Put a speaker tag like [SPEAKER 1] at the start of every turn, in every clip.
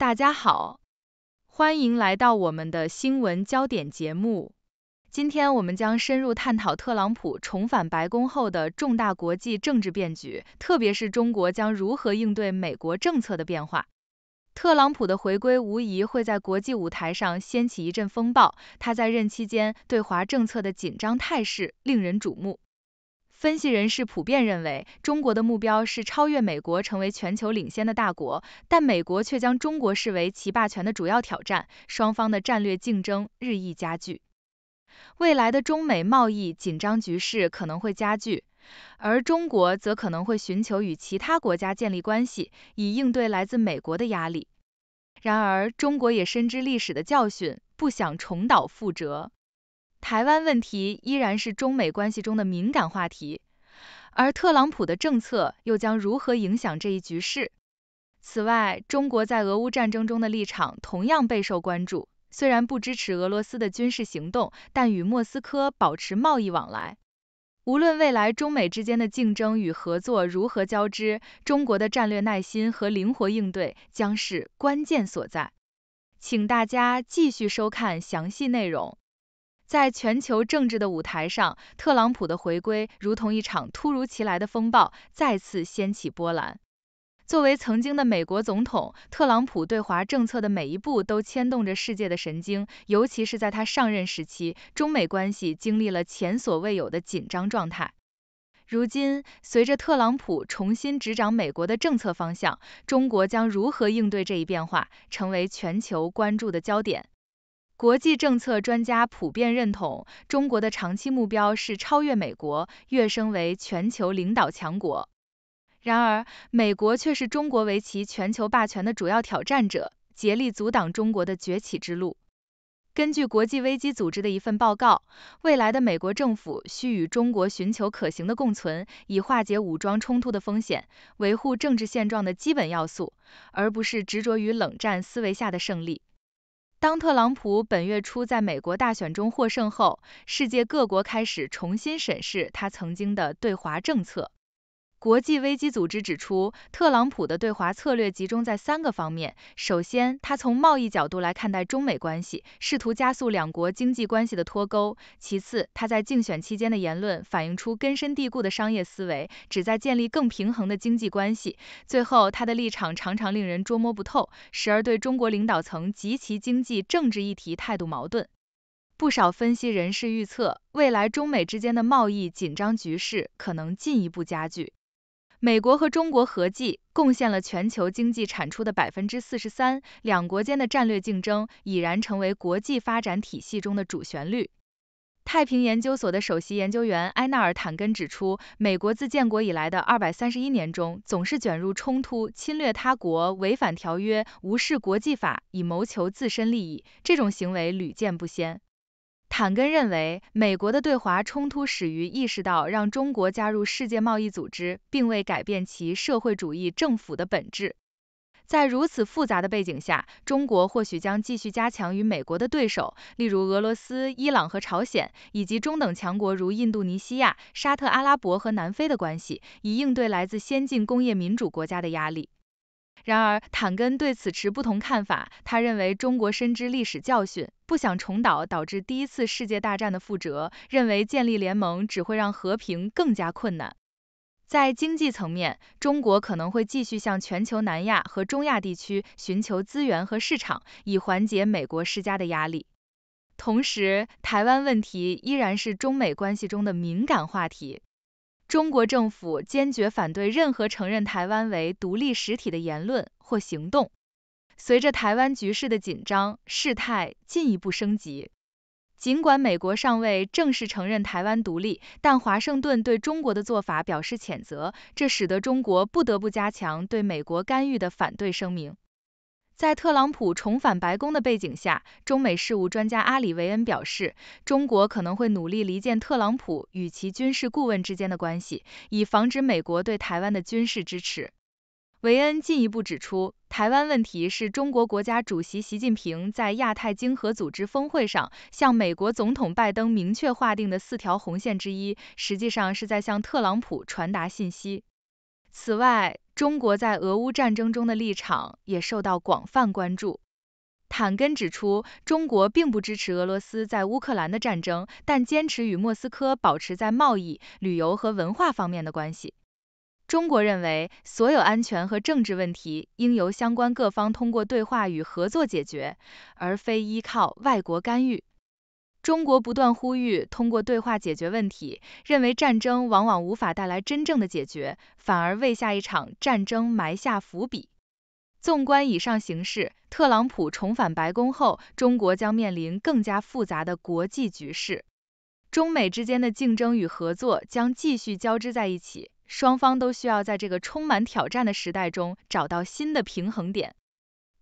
[SPEAKER 1] 大家好，欢迎来到我们的新闻焦点节目。今天我们将深入探讨特朗普重返白宫后的重大国际政治变局，特别是中国将如何应对美国政策的变化。特朗普的回归无疑会在国际舞台上掀起一阵风暴，他在任期间对华政策的紧张态势令人瞩目。分析人士普遍认为，中国的目标是超越美国，成为全球领先的大国，但美国却将中国视为其霸权的主要挑战，双方的战略竞争日益加剧。未来的中美贸易紧张局势可能会加剧，而中国则可能会寻求与其他国家建立关系，以应对来自美国的压力。然而，中国也深知历史的教训，不想重蹈覆辙。台湾问题依然是中美关系中的敏感话题，而特朗普的政策又将如何影响这一局势？此外，中国在俄乌战争中的立场同样备受关注。虽然不支持俄罗斯的军事行动，但与莫斯科保持贸易往来。无论未来中美之间的竞争与合作如何交织，中国的战略耐心和灵活应对将是关键所在。请大家继续收看详细内容。在全球政治的舞台上，特朗普的回归如同一场突如其来的风暴，再次掀起波澜。作为曾经的美国总统，特朗普对华政策的每一步都牵动着世界的神经，尤其是在他上任时期，中美关系经历了前所未有的紧张状态。如今，随着特朗普重新执掌美国的政策方向，中国将如何应对这一变化，成为全球关注的焦点。国际政策专家普遍认同，中国的长期目标是超越美国，跃升为全球领导强国。然而，美国却是中国为其全球霸权的主要挑战者，竭力阻挡中国的崛起之路。根据国际危机组织的一份报告，未来的美国政府需与中国寻求可行的共存，以化解武装冲突的风险，维护政治现状的基本要素，而不是执着于冷战思维下的胜利。当特朗普本月初在美国大选中获胜后，世界各国开始重新审视他曾经的对华政策。国际危机组织指出，特朗普的对华策略集中在三个方面。首先，他从贸易角度来看待中美关系，试图加速两国经济关系的脱钩。其次，他在竞选期间的言论反映出根深蒂固的商业思维，旨在建立更平衡的经济关系。最后，他的立场常常令人捉摸不透，时而对中国领导层及其经济、政治议题态度矛盾。不少分析人士预测，未来中美之间的贸易紧张局势可能进一步加剧。美国和中国合计贡献了全球经济产出的百分之四十三，两国间的战略竞争已然成为国际发展体系中的主旋律。太平研究所的首席研究员埃纳尔坦根指出，美国自建国以来的二百三十一年中，总是卷入冲突、侵略他国、违反条约、无视国际法，以谋求自身利益，这种行为屡见不鲜。坦根认为，美国的对华冲突始于意识到让中国加入世界贸易组织并未改变其社会主义政府的本质。在如此复杂的背景下，中国或许将继续加强与美国的对手，例如俄罗斯、伊朗和朝鲜，以及中等强国如印度尼西亚、沙特阿拉伯和南非的关系，以应对来自先进工业民主国家的压力。然而，坦根对此持不同看法。他认为中国深知历史教训，不想重蹈导致第一次世界大战的覆辙。认为建立联盟只会让和平更加困难。在经济层面，中国可能会继续向全球南亚和中亚地区寻求资源和市场，以缓解美国施加的压力。同时，台湾问题依然是中美关系中的敏感话题。中国政府坚决反对任何承认台湾为独立实体的言论或行动。随着台湾局势的紧张，事态进一步升级。尽管美国尚未正式承认台湾独立，但华盛顿对中国的做法表示谴责，这使得中国不得不加强对美国干预的反对声明。在特朗普重返白宫的背景下，中美事务专家阿里维恩表示，中国可能会努力离间特朗普与其军事顾问之间的关系，以防止美国对台湾的军事支持。维恩进一步指出，台湾问题是中国国家主席习近平在亚太经合组织峰会上向美国总统拜登明确划定的四条红线之一，实际上是在向特朗普传达信息。此外，中国在俄乌战争中的立场也受到广泛关注。坦根指出，中国并不支持俄罗斯在乌克兰的战争，但坚持与莫斯科保持在贸易、旅游和文化方面的关系。中国认为，所有安全和政治问题应由相关各方通过对话与合作解决，而非依靠外国干预。中国不断呼吁通过对话解决问题，认为战争往往无法带来真正的解决，反而为下一场战争埋下伏笔。纵观以上形势，特朗普重返白宫后，中国将面临更加复杂的国际局势。中美之间的竞争与合作将继续交织在一起，双方都需要在这个充满挑战的时代中找到新的平衡点。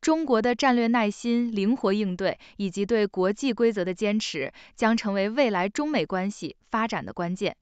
[SPEAKER 1] 中国的战略耐心、灵活应对以及对国际规则的坚持，将成为未来中美关系发展的关键。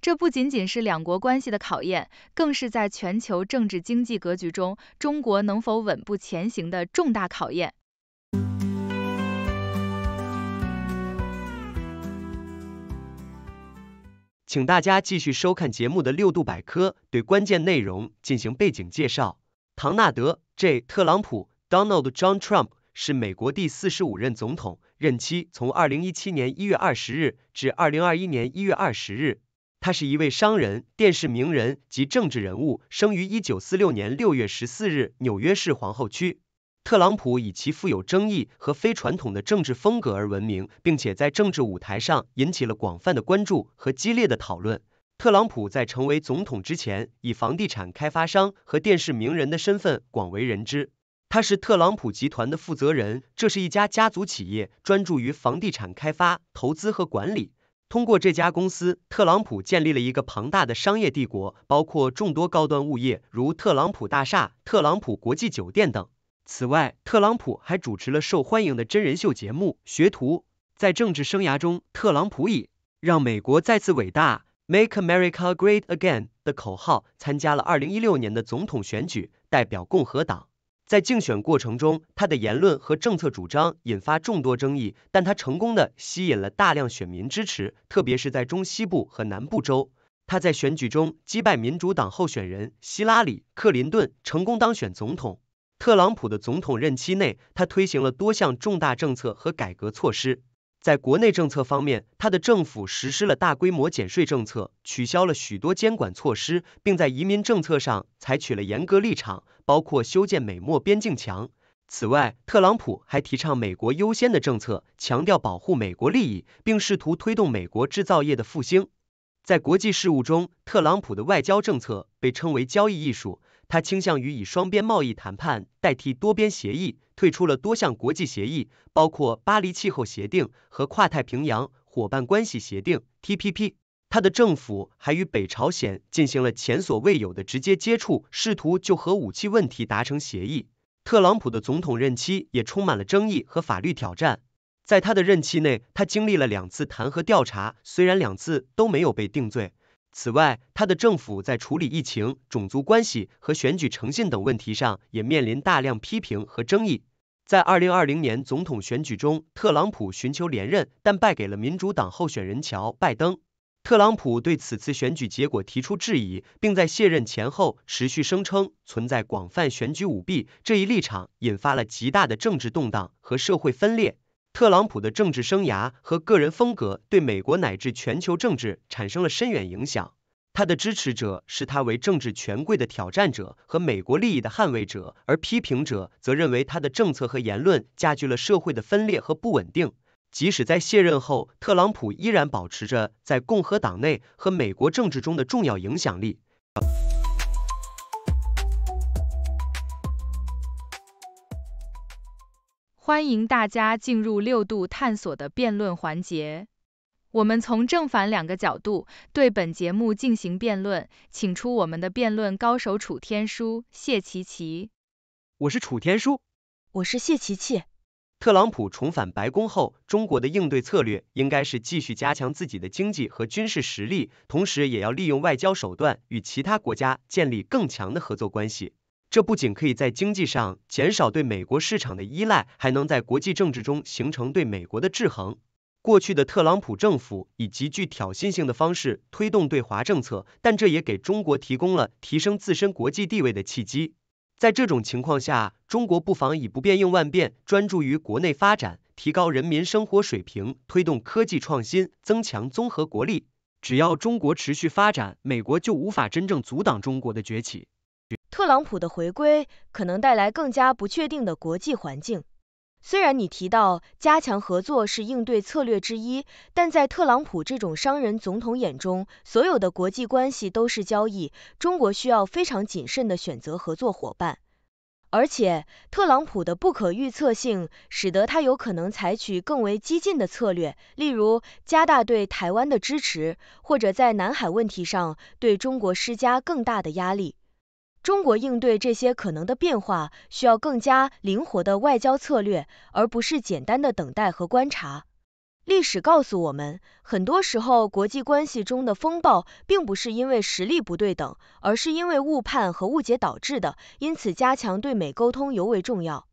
[SPEAKER 1] 这不仅仅是两国关系的考验，更是在全球政治经济格局中，中国能否稳步前行的重大考验。
[SPEAKER 2] 请大家继续收看节目的六度百科，对关键内容进行背景介绍。唐纳德 ·J· 特朗普。Donald John Trump 是美国第四十五任总统，任期从二零一七年一月二十日至二零二一年一月二十日。他是一位商人、电视名人及政治人物，生于一九四六年六月十四日，纽约市皇后区。特朗普以其富有争议和非传统的政治风格而闻名，并且在政治舞台上引起了广泛的关注和激烈的讨论。特朗普在成为总统之前，以房地产开发商和电视名人的身份广为人知。他是特朗普集团的负责人，这是一家家族企业，专注于房地产开发、投资和管理。通过这家公司，特朗普建立了一个庞大的商业帝国，包括众多高端物业，如特朗普大厦、特朗普国际酒店等。此外，特朗普还主持了受欢迎的真人秀节目《学徒》。在政治生涯中，特朗普以“让美国再次伟大 ”（Make America Great Again） 的口号参加了二零一六年的总统选举，代表共和党。在竞选过程中，他的言论和政策主张引发众多争议，但他成功的吸引了大量选民支持，特别是在中西部和南部州。他在选举中击败民主党候选人希拉里·克林顿，成功当选总统。特朗普的总统任期内，他推行了多项重大政策和改革措施。在国内政策方面，他的政府实施了大规模减税政策，取消了许多监管措施，并在移民政策上采取了严格立场，包括修建美墨边境墙。此外，特朗普还提倡“美国优先”的政策，强调保护美国利益，并试图推动美国制造业的复兴。在国际事务中，特朗普的外交政策被称为“交易艺术”。他倾向于以双边贸易谈判代替多边协议，退出了多项国际协议，包括巴黎气候协定和跨太平洋伙伴关系协定 （TPP）。他的政府还与北朝鲜进行了前所未有的直接接触，试图就核武器问题达成协议。特朗普的总统任期也充满了争议和法律挑战。在他的任期内，他经历了两次弹劾调查，虽然两次都没有被定罪。此外，他的政府在处理疫情、种族关系和选举诚信等问题上也面临大量批评和争议。在二零二零年总统选举中，特朗普寻求连任，但败给了民主党候选人乔·拜登。特朗普对此次选举结果提出质疑，并在卸任前后持续声称存在广泛选举舞弊，这一立场引发了极大的政治动荡和社会分裂。特朗普的政治生涯和个人风格对美国乃至全球政治产生了深远影响。他的支持者视他为政治权贵的挑战者和美国利益的捍卫者，而批评者则认为他的政策和言论加剧了社会的分裂和不稳定。即使在卸任后，特朗普依然保持着在共和党内和美国政治中的重要影响力。
[SPEAKER 1] 欢迎大家进入六度探索的辩论环节。我们从正反两个角度对本节目进行辩论，请出我们的辩论高手楚天舒、谢琪琪。
[SPEAKER 2] 我是楚天舒，我是谢琪琪。特朗普重返白宫后，中国的应对策略应该是继续加强自己的经济和军事实力，同时也要利用外交手段与其他国家建立更强的合作关系。这不仅可以在经济上减少对美国市场的依赖，还能在国际政治中形成对美国的制衡。过去的特朗普政府以极具挑衅性的方式推动对华政策，但这也给中国提供了提升自身国际地位的契机。在这种情况下，中国不妨以不变应万变，专注于国内发展，提高人民生活水平，推动科技创新，增强综合国力。只要中国持续发展，美国就无法真正阻挡中国的崛起。
[SPEAKER 3] 特朗普的回归可能带来更加不确定的国际环境。虽然你提到加强合作是应对策略之一，但在特朗普这种商人总统眼中，所有的国际关系都是交易。中国需要非常谨慎地选择合作伙伴。而且，特朗普的不可预测性使得他有可能采取更为激进的策略，例如加大对台湾的支持，或者在南海问题上对中国施加更大的压力。中国应对这些可能的变化，需要更加灵活的外交策略，而不是简单的等待和观察。历史告诉我们，很多时候国际关系中的风暴，并不是因为实力不对等，而是因为误判和误解导致的。因此，加强对美沟通尤为重要。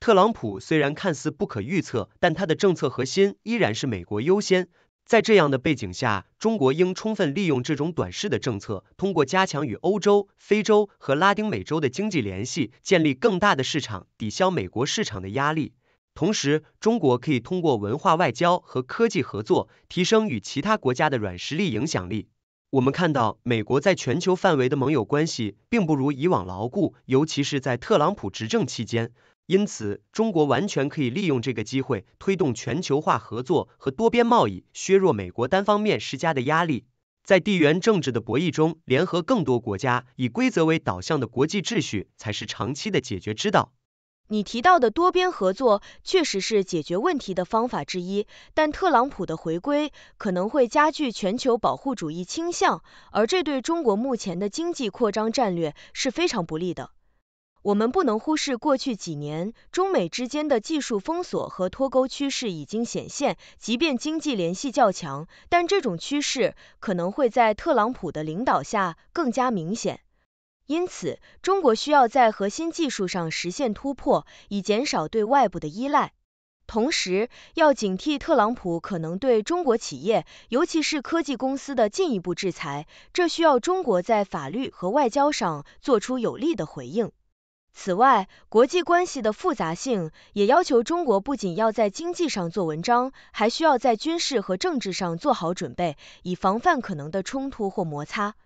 [SPEAKER 2] 特朗普虽然看似不可预测，但他的政策核心依然是美国优先。在这样的背景下，中国应充分利用这种短视的政策，通过加强与欧洲、非洲和拉丁美洲的经济联系，建立更大的市场，抵消美国市场的压力。同时，中国可以通过文化外交和科技合作，提升与其他国家的软实力影响力。我们看到，美国在全球范围的盟友关系并不如以往牢固，尤其是在特朗普执政期间。因此，中国完全可以利用这个机会，推动全球化合作和多边贸易，削弱美国单方面施加的压力。在地缘政治的博弈中，联合更多国家，以规则为导向的国际秩序才是长期的解决之道。你提到的多
[SPEAKER 3] 边合作确实是解决问题的方法之一，但特朗普的回归可能会加剧全球保护主义倾向，而这对中国目前的经济扩张战略是非常不利的。我们不能忽视过去几年中美之间的技术封锁和脱钩趋势已经显现，即便经济联系较强，但这种趋势可能会在特朗普的领导下更加明显。因此，中国需要在核心技术上实现突破，以减少对外部的依赖。同时，要警惕特朗普可能对中国企业，尤其是科技公司的进一步制裁，这需要中国在法律和外交上做出有力的回应。此外，国际关系的复杂性也要求中国不仅要在经济上做文章，还需要在军事和政治上做好准备，以防范可能的冲突或摩擦。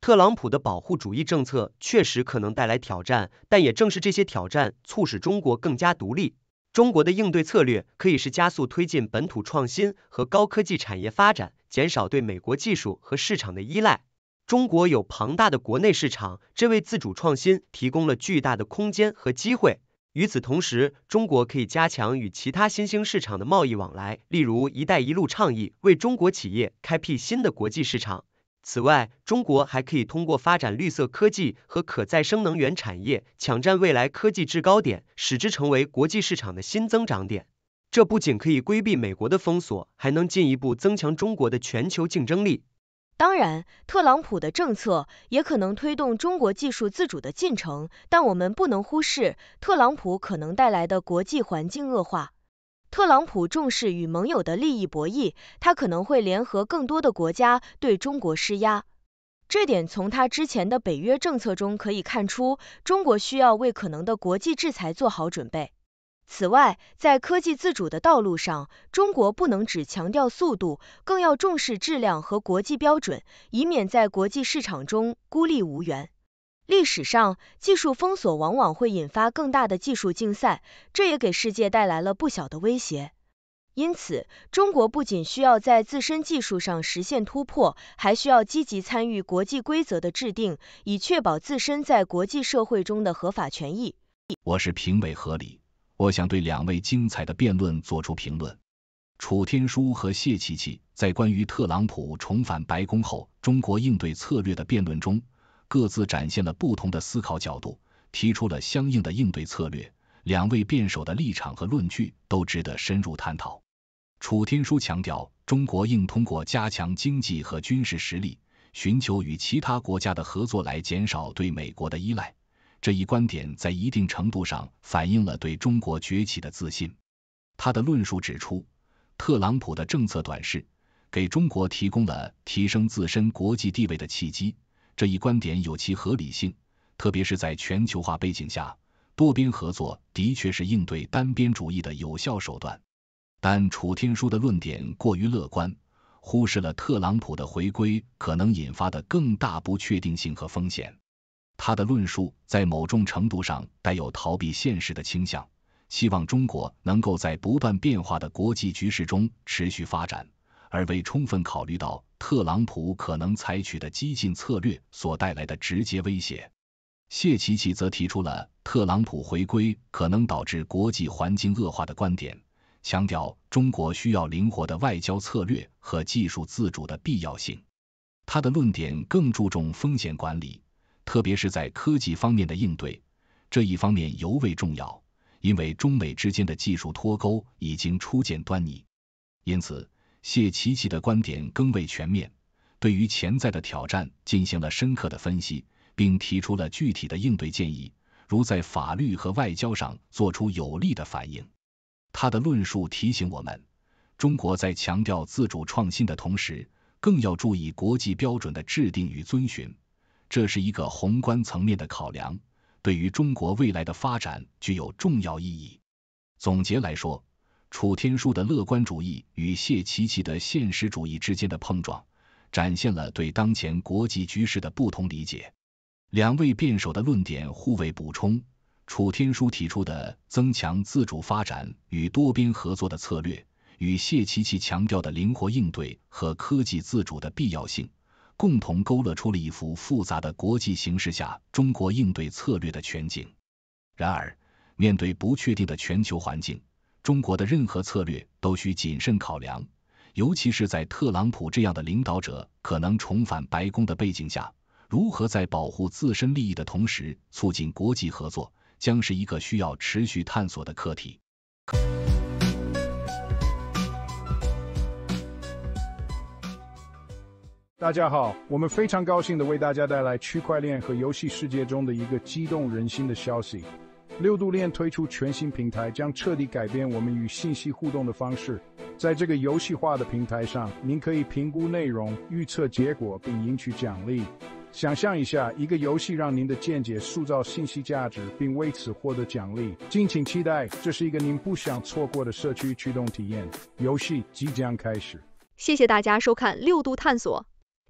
[SPEAKER 2] 特朗普的保护主义政策确实可能带来挑战，但也正是这些挑战促使中国更加独立。中国的应对策略可以是加速推进本土创新和高科技产业发展，减少对美国技术和市场的依赖。中国有庞大的国内市场，这为自主创新提供了巨大的空间和机会。与此同时，中国可以加强与其他新兴市场的贸易往来，例如“一带一路”倡议，为中国企业开辟新的国际市场。此外，中国还可以通过发展绿色科技和可再生能源产业，抢占未来科技制高点，使之成为国际市场的新增长点。这不仅可以规避美国的封锁，还能进一步增强中国的全球竞争力。
[SPEAKER 3] 当然，特朗普的政策也可能推动中国技术自主的进程，但我们不能忽视特朗普可能带来的国际环境恶化。特朗普重视与盟友的利益博弈，他可能会联合更多的国家对中国施压。这点从他之前的北约政策中可以看出，中国需要为可能的国际制裁做好准备。此外，在科技自主的道路上，中国不能只强调速度，更要重视质量和国际标准，以免在国际市场中孤立无援。历史上，技术封锁往往会引发更大的技术竞赛，这也给世界带来了不小的威胁。因此，中国不仅需要在自身技术上实现突破，还需要积极参与国际规则的制定，以确保自身在国际社会中的合法权益。
[SPEAKER 4] 我是评委何理。我想对两位精彩的辩论做出评论。楚天舒和谢琪琪在关于特朗普重返白宫后中国应对策略的辩论中，各自展现了不同的思考角度，提出了相应的应对策略。两位辩手的立场和论据都值得深入探讨。楚天舒强调，中国应通过加强经济和军事实力，寻求与其他国家的合作，来减少对美国的依赖。这一观点在一定程度上反映了对中国崛起的自信。他的论述指出，特朗普的政策短视给中国提供了提升自身国际地位的契机。这一观点有其合理性，特别是在全球化背景下，多边合作的确是应对单边主义的有效手段。但楚天舒的论点过于乐观，忽视了特朗普的回归可能引发的更大不确定性和风险。他的论述在某种程度上带有逃避现实的倾向，希望中国能够在不断变化的国际局势中持续发展，而未充分考虑到特朗普可能采取的激进策略所带来的直接威胁。谢奇奇则提出了特朗普回归可能导致国际环境恶化的观点，强调中国需要灵活的外交策略和技术自主的必要性。他的论点更注重风险管理。特别是在科技方面的应对这一方面尤为重要，因为中美之间的技术脱钩已经初见端倪。因此，谢奇奇的观点更为全面，对于潜在的挑战进行了深刻的分析，并提出了具体的应对建议，如在法律和外交上做出有力的反应。他的论述提醒我们，中国在强调自主创新的同时，更要注意国际标准的制定与遵循。这是一个宏观层面的考量，对于中国未来的发展具有重要意义。总结来说，楚天舒的乐观主义与谢奇奇的现实主义之间的碰撞，展现了对当前国际局势的不同理解。两位辩手的论点互为补充，楚天舒提出的增强自主发展与多边合作的策略，与谢奇奇强调的灵活应对和科技自主的必要性。共同勾勒出了一幅复杂的国际形势下中国应对策略的全景。然而，面对不确定的全球环境，中国的任何策略都需谨慎考量，尤其是在特朗普这样的领导者可能重返白宫的背景下，如何在保护自身利益的同时促进国际合作，将是一个需要持续探索的课题。大家好，我们非常高兴的为大家带来区块链和游戏世界中的一个激动人心的消息。六度链推出全新平台，将彻底改变我们与信息互动的方式。在这个游戏化的平台上，您可以评估内容、预测结果并赢取奖励。想象一下，一个游戏让您的见解塑造信息价值，并为此获得奖励。敬请期待，这是一个您不想错过的社区驱动体验。游戏即将开始。
[SPEAKER 3] 谢谢大家收看六度探索。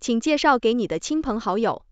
[SPEAKER 3] 请介绍给你的亲朋好友。